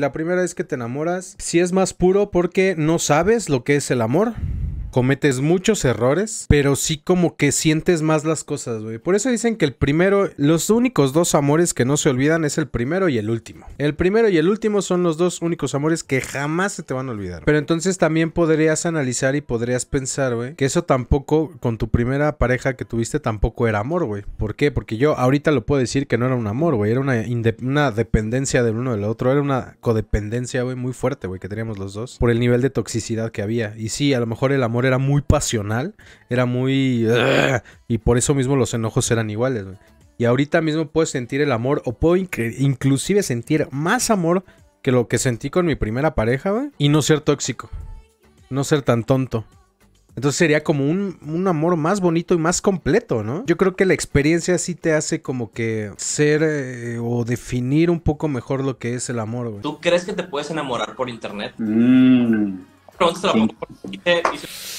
La primera vez que te enamoras, si es más puro porque no sabes lo que es el amor cometes muchos errores, pero sí como que sientes más las cosas, güey. Por eso dicen que el primero, los únicos dos amores que no se olvidan es el primero y el último. El primero y el último son los dos únicos amores que jamás se te van a olvidar. Pero entonces también podrías analizar y podrías pensar, güey, que eso tampoco con tu primera pareja que tuviste tampoco era amor, güey. ¿Por qué? Porque yo ahorita lo puedo decir que no era un amor, güey. Era una, una dependencia del uno del otro. Era una codependencia, güey, muy fuerte, güey, que teníamos los dos. Por el nivel de toxicidad que había. Y sí, a lo mejor el amor era muy pasional, era muy... y por eso mismo los enojos eran iguales. Y ahorita mismo puedo sentir el amor o puedo inclusive sentir más amor que lo que sentí con mi primera pareja, Y no ser tóxico, no ser tan tonto. Entonces sería como un, amor más bonito y más completo, ¿no? Yo creo que la experiencia sí te hace como que ser eh, o definir un poco mejor lo que es el amor, ¿Tú crees que te puedes enamorar por internet? Mm.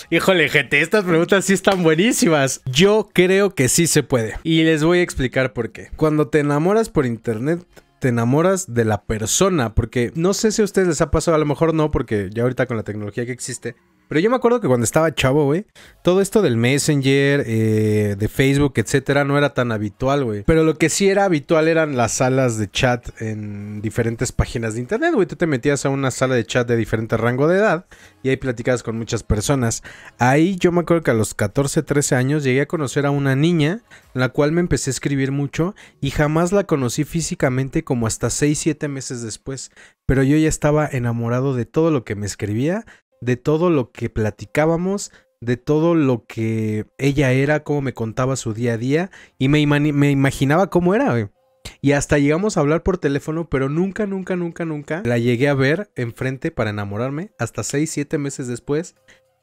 Híjole, gente, estas preguntas sí están buenísimas. Yo creo que sí se puede. Y les voy a explicar por qué. Cuando te enamoras por internet, te enamoras de la persona, porque no sé si a ustedes les ha pasado, a lo mejor no, porque ya ahorita con la tecnología que existe, pero yo me acuerdo que cuando estaba chavo, güey, todo esto del Messenger, eh, de Facebook, etcétera, no era tan habitual, güey. Pero lo que sí era habitual eran las salas de chat en diferentes páginas de internet, güey. Tú te metías a una sala de chat de diferente rango de edad y ahí platicabas con muchas personas. Ahí yo me acuerdo que a los 14, 13 años llegué a conocer a una niña, la cual me empecé a escribir mucho y jamás la conocí físicamente como hasta 6, 7 meses después. Pero yo ya estaba enamorado de todo lo que me escribía, de todo lo que platicábamos, de todo lo que ella era, cómo me contaba su día a día y me, imaginaba cómo era, güey. Y hasta llegamos a hablar por teléfono, pero nunca, nunca, nunca, nunca la llegué a ver enfrente para enamorarme. Hasta 6, 7 meses después,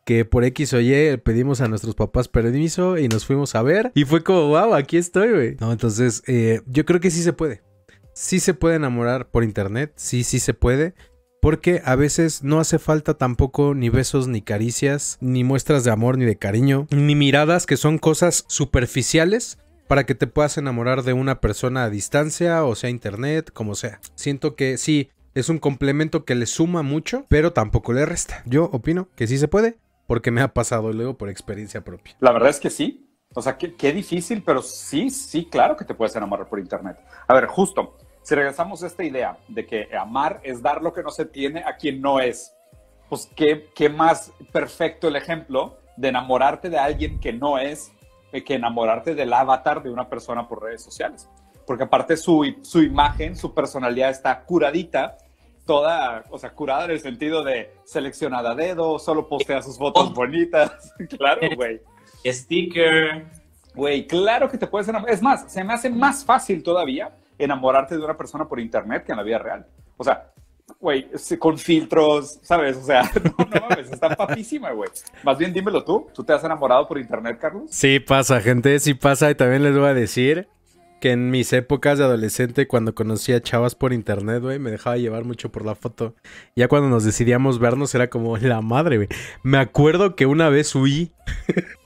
que por X o Y pedimos a nuestros papás permiso y nos fuimos a ver. Y fue como, wow, aquí estoy, güey. No, entonces, eh, yo creo que sí se puede. Sí se puede enamorar por internet, sí, sí se puede porque a veces no hace falta tampoco ni besos ni caricias, ni muestras de amor ni de cariño, ni miradas que son cosas superficiales para que te puedas enamorar de una persona a distancia, o sea, internet, como sea. Siento que sí, es un complemento que le suma mucho, pero tampoco le resta. Yo opino que sí se puede, porque me ha pasado luego por experiencia propia. La verdad es que sí. O sea, qué, qué difícil, pero sí, sí, claro que te puedes enamorar por internet. A ver, justo, si regresamos a esta idea de que amar es dar lo que no se tiene a quien no es, pues qué, qué más perfecto el ejemplo de enamorarte de alguien que no es eh, que enamorarte del avatar de una persona por redes sociales. Porque aparte su, su imagen, su personalidad está curadita, toda, o sea, curada en el sentido de seleccionada a dedo, solo postea sus fotos oh. bonitas. claro, güey. Sticker. Güey, claro que te puedes enamorar. Es más, se me hace más fácil todavía enamorarte de una persona por internet que en la vida real. O sea, güey, con filtros, ¿sabes? O sea, no, mames, está papísima, güey. Más bien dímelo tú, ¿tú te has enamorado por internet, Carlos? Sí pasa, gente, sí pasa y también les voy a decir que en mis épocas de adolescente, cuando conocía chavas por internet, güey, me dejaba llevar mucho por la foto. Ya cuando nos decidíamos vernos era como la madre, güey. Me acuerdo que una vez huí.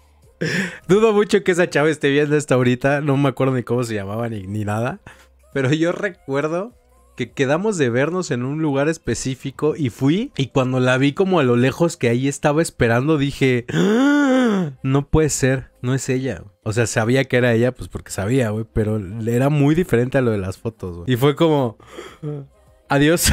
Dudo mucho que esa chava esté viendo hasta ahorita. No me acuerdo ni cómo se llamaba ni, ni nada. Pero yo recuerdo que quedamos de vernos en un lugar específico y fui y cuando la vi como a lo lejos que ahí estaba esperando dije, ¡Ah! no puede ser, no es ella. O sea, sabía que era ella, pues porque sabía, güey, pero era muy diferente a lo de las fotos, güey. Y fue como, ah, adiós.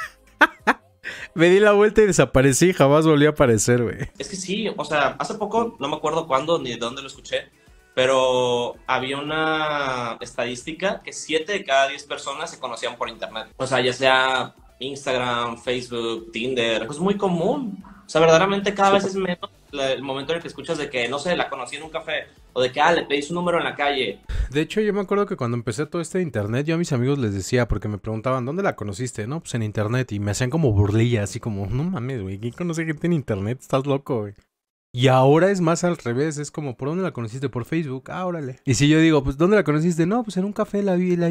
me di la vuelta y desaparecí, jamás volví a aparecer, güey. Es que sí, o sea, hace poco, no me acuerdo cuándo ni de dónde lo escuché, pero había una estadística que 7 de cada 10 personas se conocían por internet. O sea, ya sea Instagram, Facebook, Tinder, Es muy común. O sea, verdaderamente cada vez es menos el momento en el que escuchas de que, no sé, la conocí en un café o de que, ah, le pedí su número en la calle. De hecho, yo me acuerdo que cuando empecé todo este internet, yo a mis amigos les decía, porque me preguntaban, ¿dónde la conociste? No, pues en internet. Y me hacían como burlilla, así como, no mames, güey, ¿quién conoce gente en internet? Estás loco, güey. Y ahora es más al revés, es como, ¿por dónde la conociste? Por Facebook, ah, Y si yo digo, pues, ¿dónde la conociste? No, pues en un café la vi, la,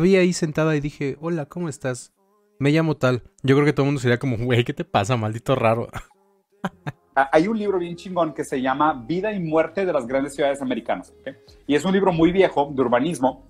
vi ahí sentada y dije, hola, ¿cómo estás? Me llamo tal. Yo creo que todo el mundo sería como, güey, ¿qué te pasa, maldito raro? Ah, hay un libro bien chingón que se llama Vida y Muerte de las Grandes Ciudades Americanas. Y es un libro muy viejo de urbanismo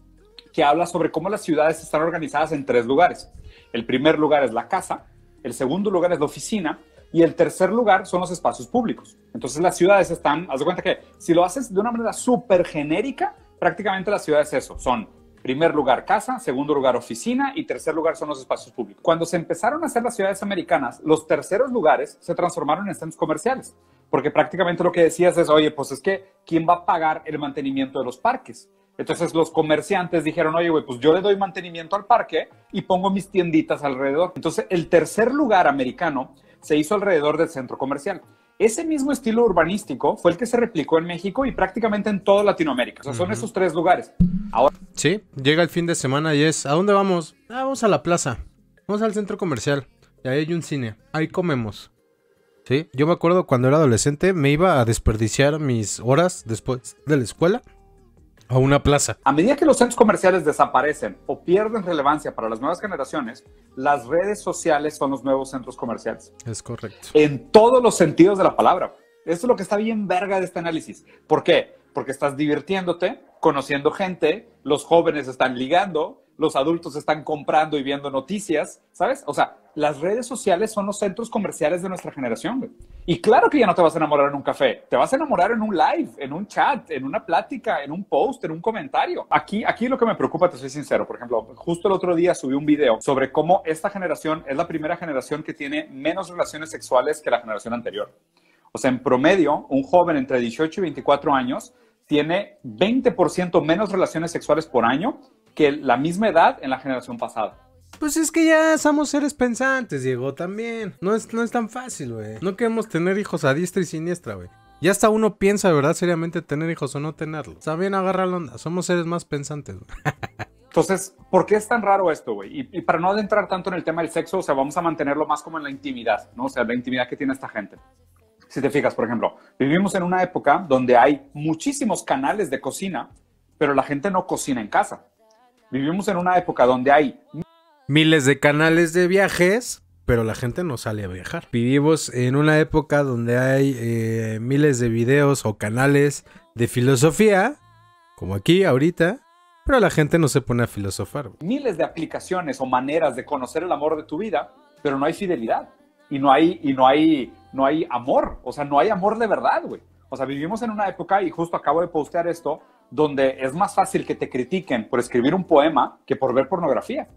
que habla sobre cómo las ciudades están organizadas en tres lugares. El primer lugar es la casa, el segundo lugar es la oficina y el tercer lugar son los espacios públicos. Entonces las ciudades están, haz de cuenta que si lo haces de una manera súper genérica, prácticamente las ciudades eso, son primer lugar casa, segundo lugar oficina y tercer lugar son los espacios públicos. Cuando se empezaron a hacer las ciudades americanas, los terceros lugares se transformaron en centros comerciales, porque prácticamente lo que decías es, oye, pues es que, ¿quién va a pagar el mantenimiento de los parques? Entonces los comerciantes dijeron, oye, pues yo le doy mantenimiento al parque y pongo mis tienditas alrededor. Entonces el tercer lugar americano se hizo alrededor del centro comercial. Ese mismo estilo urbanístico fue el que se replicó en México y prácticamente en toda Latinoamérica. son esos tres lugares. Ahora... Sí, llega el fin de semana y es, ¿a dónde vamos? Ah, vamos a la plaza, vamos al centro comercial, y ahí hay un cine, ahí comemos. Sí, yo me acuerdo cuando era adolescente me iba a desperdiciar mis horas después de la escuela a una plaza. A medida que los centros comerciales desaparecen o pierden relevancia para las nuevas generaciones, las redes sociales son los nuevos centros comerciales. Es correcto. En todos los sentidos de la palabra. Eso es lo que está bien verga de este análisis. ¿Por qué? Porque estás divirtiéndote, conociendo gente, los jóvenes están ligando, los adultos están comprando y viendo noticias, ¿sabes? O sea, las redes sociales son los centros comerciales de nuestra generación, Y claro que ya no te vas a enamorar en un café, te vas a enamorar en un live, en un chat, en una plática, en un post, en un comentario. Aquí, aquí lo que me preocupa, te soy sincero, por ejemplo, justo el otro día subí un video sobre cómo esta generación es la primera generación que tiene menos relaciones sexuales que la generación anterior. O sea, en promedio, un joven entre 18 y 24 años tiene 20% menos relaciones sexuales por año que la misma edad en la generación pasada. Pues es que ya somos seres pensantes, Diego, también. No es, no es tan fácil, güey. No queremos tener hijos a diestra y siniestra, güey. Ya hasta uno piensa, ¿verdad? Seriamente tener hijos o no tenerlos. También agarra la onda. Somos seres más pensantes, güey. Entonces, ¿por qué es tan raro esto, güey? Y, y, para no adentrar tanto en el tema del sexo, o sea, vamos a mantenerlo más como en la intimidad, ¿no? O sea, la intimidad que tiene esta gente. Si te fijas, por ejemplo, vivimos en una época donde hay muchísimos canales de cocina, pero la gente no cocina en casa. Vivimos en una época donde hay miles de canales de viajes, pero la gente no sale a viajar. Vivimos en una época donde hay eh, miles de videos o canales de filosofía, como aquí ahorita, pero la gente no se pone a filosofar. Miles de aplicaciones o maneras de conocer el amor de tu vida, pero no hay fidelidad y no hay y no hay no hay amor, o sea, no hay amor de verdad, güey. O sea, vivimos en una época y justo acabo de postear esto donde es más fácil que te critiquen por escribir un poema que por ver pornografía.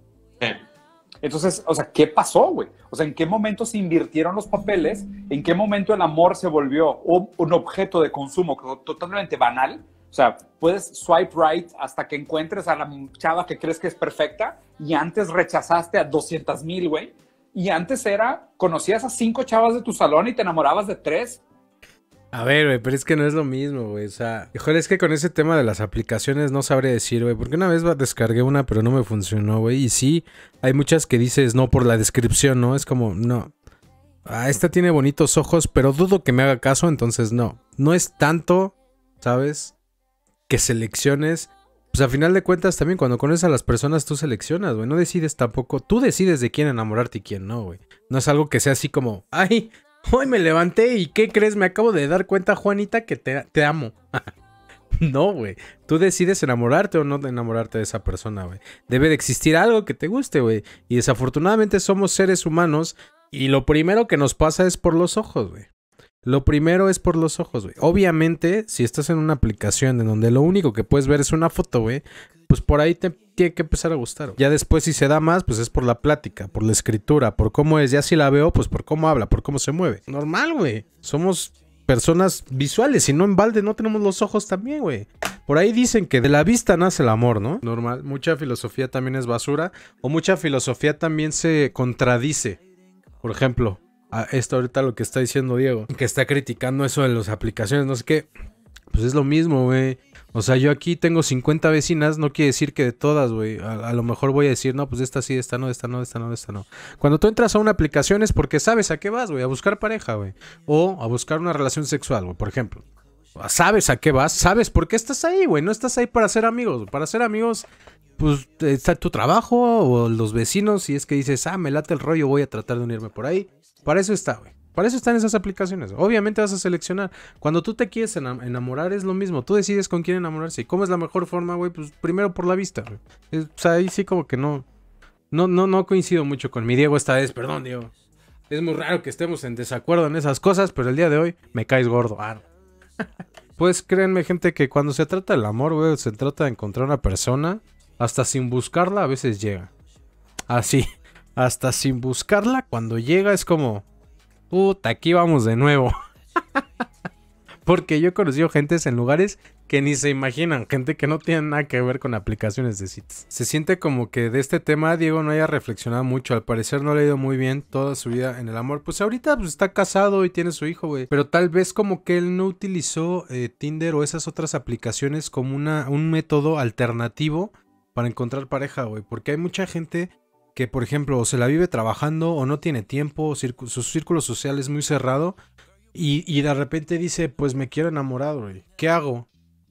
Entonces, o sea, ¿qué pasó, güey? O sea, ¿en qué momento se invirtieron los papeles? ¿En qué momento el amor se volvió un objeto de consumo totalmente banal? O sea, puedes swipe right hasta que encuentres a la chava que crees que es perfecta y antes rechazaste a 200 mil, güey. Y antes era, conocías a cinco chavas de tu salón y te enamorabas de tres a ver, güey, pero es que no es lo mismo, güey. O sea, joder, es que con ese tema de las aplicaciones no sabré decir, güey. Porque una vez descargué una, pero no me funcionó, güey. Y sí, hay muchas que dices no por la descripción, ¿no? Es como, no. Ah, esta tiene bonitos ojos, pero dudo que me haga caso, entonces no. No es tanto, ¿sabes? Que selecciones. Pues a final de cuentas, también cuando conoces a las personas, tú seleccionas, güey. No decides tampoco. Tú decides de quién enamorarte y quién no, güey. No es algo que sea así como, ay, Hoy me levanté y ¿qué crees? Me acabo de dar cuenta, Juanita, que te, te amo. no, güey. Tú decides enamorarte o no enamorarte de esa persona, güey. Debe de existir algo que te guste, güey. Y desafortunadamente somos seres humanos y lo primero que nos pasa es por los ojos, güey. Lo primero es por los ojos, güey. Obviamente, si estás en una aplicación en donde lo único que puedes ver es una foto, güey, pues por ahí te tiene que empezar a gustar. Ya después si se da más, pues es por la plática, por la escritura, por cómo es. Ya si la veo, pues por cómo habla, por cómo se mueve. Normal, güey. Somos personas visuales y no en balde no tenemos los ojos también, güey. Por ahí dicen que de la vista nace el amor, ¿no? Normal. Mucha filosofía también es basura o mucha filosofía también se contradice. Por ejemplo, a esto ahorita lo que está diciendo Diego, que está criticando eso de las aplicaciones, no sé qué. Pues es lo mismo, güey. O sea, yo aquí tengo 50 vecinas, no quiere decir que de todas, güey. A, lo mejor voy a decir, no, pues esta sí, esta no, esta no, esta no, esta no. Cuando tú entras a una aplicación es porque sabes a qué vas, güey, a buscar pareja, güey. O a buscar una relación sexual, güey, por ejemplo. Sabes a qué vas, sabes por qué estás ahí, güey. No estás ahí para ser amigos. Para ser amigos, pues está tu trabajo o los vecinos. Y es que dices, ah, me late el rollo, voy a tratar de unirme por ahí. Para eso está, güey. Para eso están esas aplicaciones. Obviamente vas a seleccionar. Cuando tú te quieres enamorar es lo mismo. Tú decides con quién enamorarse. ¿Y cómo es la mejor forma, güey? Pues primero por la vista. Es, o sea, ahí sí como que no. No, no, no coincido mucho con mi Diego esta vez, perdón, Diego. Es muy raro que estemos en desacuerdo en esas cosas, pero el día de hoy me caes gordo. Ah, pues créanme, gente, que cuando se trata del amor, güey, se trata de encontrar una persona, hasta sin buscarla a veces llega. Así, hasta sin buscarla, cuando llega es como, Puta, aquí vamos de nuevo. Porque yo he conocido gentes en lugares que ni se imaginan, gente que no tiene nada que ver con aplicaciones de citas. Se siente como que de este tema Diego no haya reflexionado mucho, al parecer no le ha ido muy bien toda su vida en el amor. Pues ahorita pues, está casado y tiene su hijo, güey. Pero tal vez como que él no utilizó eh, Tinder o esas otras aplicaciones como una, un método alternativo para encontrar pareja, güey. Porque hay mucha gente que, por ejemplo, se la vive trabajando o no tiene tiempo, su círculo social es muy cerrado y, de repente dice, pues me quiero enamorar, güey. ¿Qué hago?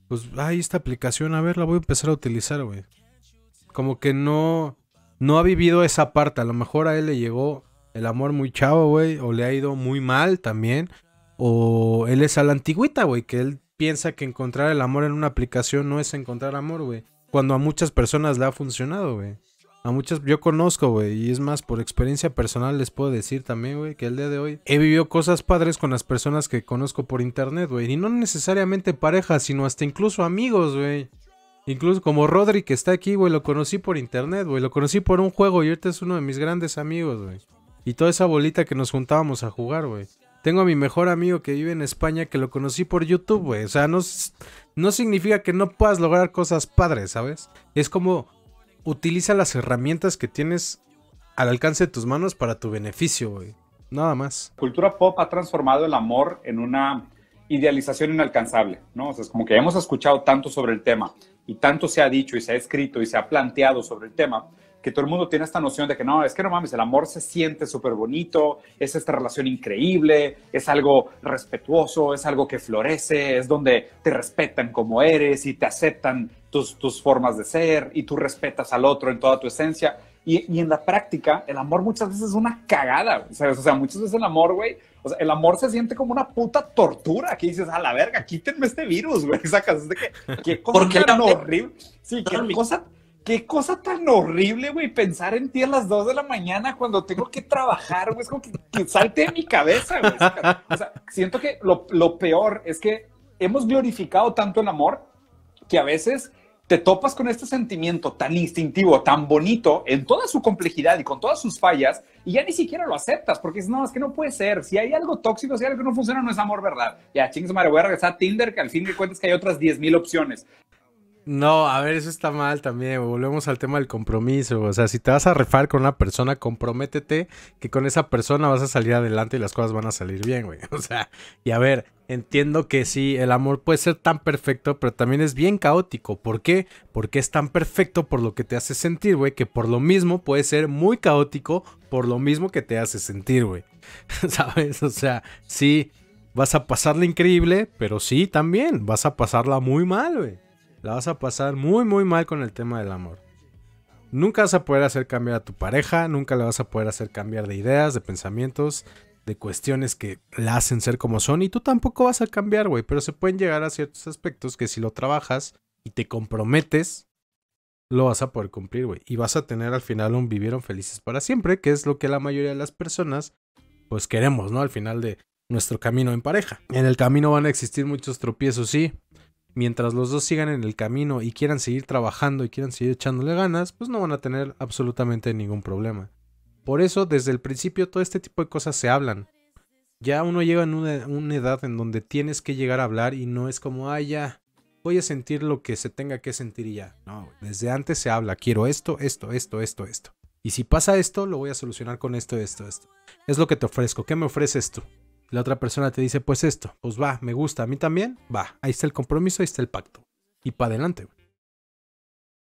Pues, ay, esta aplicación, a ver, la voy a empezar a utilizar, güey. Como que no, no ha vivido esa parte. A lo mejor a él le llegó el amor muy chavo, güey, o le ha ido muy mal también. O él es a la antigüita, güey, que él piensa que encontrar el amor en una aplicación no es encontrar amor, güey. Cuando a muchas personas le ha funcionado, güey. A muchas yo conozco, güey, y es más, por experiencia personal les puedo decir también, güey, que el día de hoy he vivido cosas padres con las personas que conozco por internet, güey. Y no necesariamente parejas, sino hasta incluso amigos, güey. Incluso como Rodri que está aquí, güey, lo conocí por internet, güey. Lo conocí por un juego y ahorita es uno de mis grandes amigos, güey. Y toda esa bolita que nos juntábamos a jugar, güey. Tengo a mi mejor amigo que vive en España que lo conocí por YouTube, güey. O sea, no, no significa que no puedas lograr cosas padres, ¿sabes? Es como utiliza las herramientas que tienes al alcance de tus manos para tu beneficio, Nada más. Cultura pop ha transformado el amor en una idealización inalcanzable, ¿no? O sea, es como que hemos escuchado tanto sobre el tema y tanto se ha dicho y se ha escrito y se ha planteado sobre el tema que todo el mundo tiene esta noción de que no, es que no mames, el amor se siente súper bonito, es esta relación increíble, es algo respetuoso, es algo que florece, es donde te respetan como eres y te aceptan tus, formas de ser y tú respetas al otro en toda tu esencia. Y, y, en la práctica, el amor muchas veces es una cagada, ¿sabes? O sea, muchas veces el amor, güey, o sea, el amor se siente como una puta tortura que dices, a la verga, quítenme este virus, güey, sacas, de qué cosa tan horrible. Sí, qué cosa, qué cosa tan horrible, güey, pensar en ti a las 2 de la mañana cuando tengo que trabajar, güey, es como que, salte de mi cabeza, güey. O sea, siento que lo, lo peor es que hemos glorificado tanto el amor que a veces te topas con este sentimiento tan instintivo, tan bonito, en toda su complejidad y con todas sus fallas, y ya ni siquiera lo aceptas, porque dices, no, es que no puede ser, si hay algo tóxico, si hay algo que no funciona, no es amor, ¿verdad? Ya, chingues madre, voy a regresar a Tinder, que al fin de cuentas que hay otras 10.000 opciones. No, a ver, eso está mal también. Volvemos al tema del compromiso. O sea, si te vas a refar con una persona, comprométete que con esa persona vas a salir adelante y las cosas van a salir bien, güey. O sea, y a ver, entiendo que sí, el amor puede ser tan perfecto, pero también es bien caótico. ¿Por qué? Porque es tan perfecto por lo que te hace sentir, güey, que por lo mismo puede ser muy caótico por lo mismo que te hace sentir, güey. ¿Sabes? O sea, sí, vas a pasarla increíble, pero sí, también vas a pasarla muy mal, güey la vas a pasar muy, muy mal con el tema del amor. Nunca vas a poder hacer cambiar a tu pareja, nunca le vas a poder hacer cambiar de ideas, de pensamientos, de cuestiones que la hacen ser como son y tú tampoco vas a cambiar, güey, pero se pueden llegar a ciertos aspectos que si lo trabajas y te comprometes, lo vas a poder cumplir, güey, y vas a tener al final un vivieron felices para siempre, que es lo que la mayoría de las personas pues queremos, ¿no? Al final de nuestro camino en pareja. En el camino van a existir muchos tropiezos, sí, mientras los dos sigan en el camino y quieran seguir trabajando y quieran seguir echándole ganas, pues no van a tener absolutamente ningún problema. Por eso, desde el principio, todo este tipo de cosas se hablan. Ya uno llega en una, edad en donde tienes que llegar a hablar y no es como, ah, ya, voy a sentir lo que se tenga que sentir y ya. No, desde antes se habla, quiero esto, esto, esto, esto, esto. Y si pasa esto, lo voy a solucionar con esto, esto, esto. Es lo que te ofrezco. ¿Qué me ofreces tú? la otra persona te dice, pues esto, pues va, me gusta, a mí también, va, ahí está el compromiso, ahí está el pacto. Y para adelante,